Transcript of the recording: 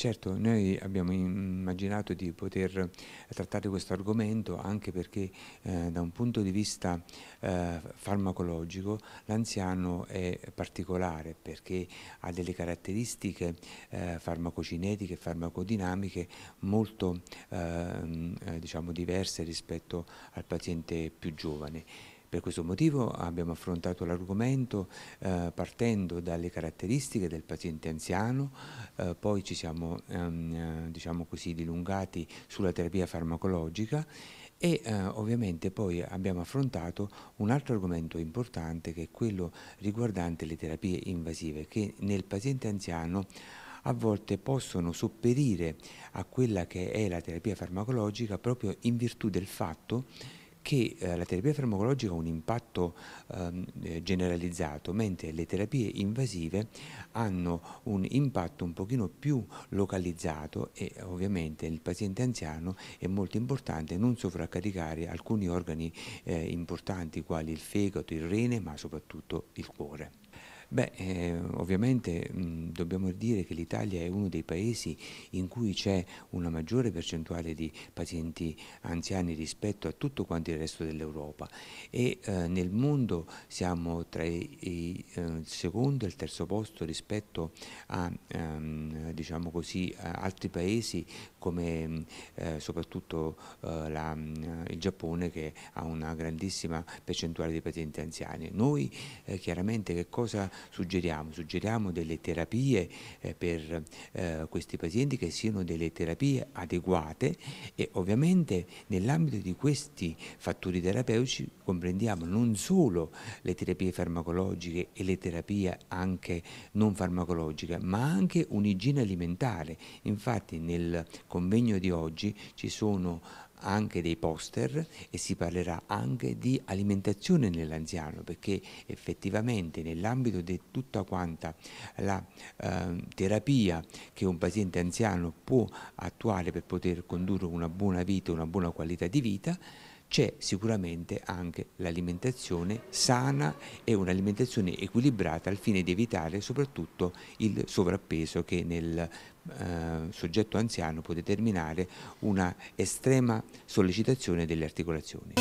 Certo, noi abbiamo immaginato di poter eh, trattare questo argomento anche perché eh, da un punto di vista eh, farmacologico l'anziano è particolare perché ha delle caratteristiche eh, farmacocinetiche e farmacodinamiche molto ehm, eh, diciamo, diverse rispetto al paziente più giovane. Per questo motivo abbiamo affrontato l'argomento eh, partendo dalle caratteristiche del paziente anziano, eh, poi ci siamo ehm, eh, diciamo così, dilungati sulla terapia farmacologica e eh, ovviamente poi abbiamo affrontato un altro argomento importante che è quello riguardante le terapie invasive che nel paziente anziano a volte possono sopperire a quella che è la terapia farmacologica proprio in virtù del fatto che eh, la terapia farmacologica ha un impatto ehm, eh, generalizzato, mentre le terapie invasive hanno un impatto un pochino più localizzato e ovviamente il paziente anziano è molto importante non sovraccaricare alcuni organi eh, importanti quali il fegato, il rene ma soprattutto il cuore. Beh, eh, ovviamente mh, dobbiamo dire che l'Italia è uno dei paesi in cui c'è una maggiore percentuale di pazienti anziani rispetto a tutto quanto il resto dell'Europa e eh, nel mondo siamo tra i, eh, il secondo e il terzo posto rispetto a ehm, diciamo così, altri paesi come eh, soprattutto eh, la, il Giappone che ha una grandissima percentuale di pazienti anziani. Noi eh, chiaramente che cosa suggeriamo? Suggeriamo delle terapie terapie eh, per eh, questi pazienti che siano delle terapie adeguate e ovviamente nell'ambito di questi fattori terapeutici comprendiamo non solo le terapie farmacologiche e le terapie anche non farmacologiche ma anche un'igiene alimentare. Infatti nel convegno di oggi ci sono anche dei poster e si parlerà anche di alimentazione nell'anziano perché effettivamente nell'ambito di tutta quanta la eh, terapia che un paziente anziano può attuare per poter condurre una buona vita, una buona qualità di vita, c'è sicuramente anche l'alimentazione sana e un'alimentazione equilibrata al fine di evitare soprattutto il sovrappeso che nel eh, soggetto anziano può determinare una estrema sollecitazione delle articolazioni.